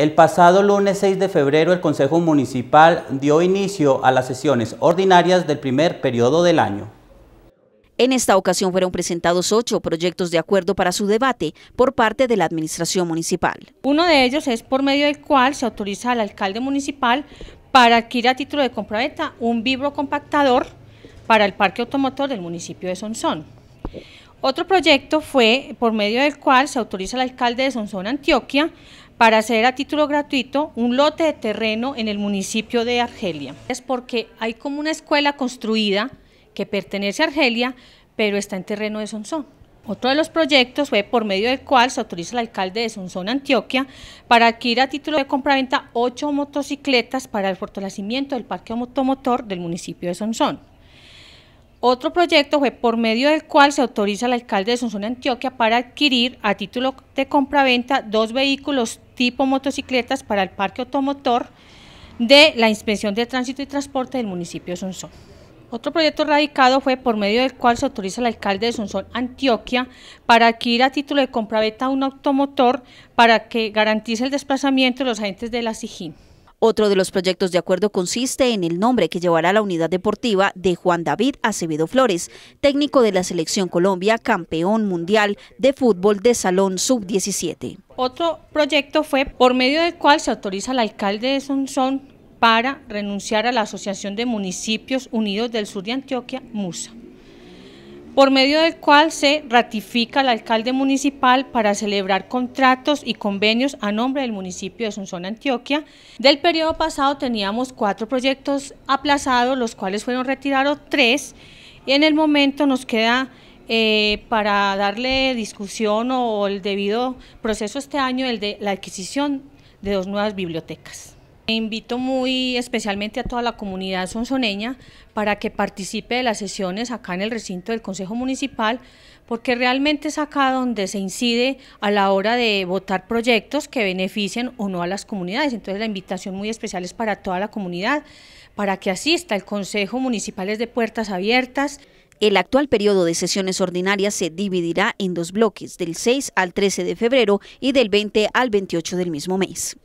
El pasado lunes 6 de febrero el Consejo Municipal dio inicio a las sesiones ordinarias del primer periodo del año. En esta ocasión fueron presentados ocho proyectos de acuerdo para su debate por parte de la Administración Municipal. Uno de ellos es por medio del cual se autoriza al alcalde municipal para adquirir a título de compraventa un vibro compactador para el parque automotor del municipio de Sonsón. Otro proyecto fue por medio del cual se autoriza al alcalde de Sonzón, Antioquia, para hacer a título gratuito un lote de terreno en el municipio de Argelia. Es porque hay como una escuela construida que pertenece a Argelia, pero está en terreno de Sonsón. Otro de los proyectos fue por medio del cual se autoriza al alcalde de Sonsón, Antioquia, para adquirir a título de compraventa ocho motocicletas para el fortalecimiento del parque automotor del municipio de Sonsón. Otro proyecto fue por medio del cual se autoriza al alcalde de Sonsón, Antioquia, para adquirir a título de compraventa dos vehículos tipo motocicletas para el parque automotor de la Inspección de Tránsito y Transporte del municipio de Sonsón. Otro proyecto radicado fue por medio del cual se autoriza al alcalde de Sonsón, Antioquia, para adquirir a título de compraventa un automotor para que garantice el desplazamiento de los agentes de la SIGIN. Otro de los proyectos de acuerdo consiste en el nombre que llevará la unidad deportiva de Juan David Acevedo Flores, técnico de la Selección Colombia, campeón mundial de fútbol de salón sub-17. Otro proyecto fue por medio del cual se autoriza al alcalde de Sonsón para renunciar a la Asociación de Municipios Unidos del Sur de Antioquia, MUSA por medio del cual se ratifica al alcalde municipal para celebrar contratos y convenios a nombre del municipio de Sonsón, Antioquia. Del periodo pasado teníamos cuatro proyectos aplazados, los cuales fueron retirados tres, y en el momento nos queda eh, para darle discusión o el debido proceso este año, el de la adquisición de dos nuevas bibliotecas. Invito muy especialmente a toda la comunidad sonsoneña para que participe de las sesiones acá en el recinto del Consejo Municipal, porque realmente es acá donde se incide a la hora de votar proyectos que beneficien o no a las comunidades. Entonces la invitación muy especial es para toda la comunidad, para que asista. El Consejo Municipal es de puertas abiertas. El actual periodo de sesiones ordinarias se dividirá en dos bloques, del 6 al 13 de febrero y del 20 al 28 del mismo mes.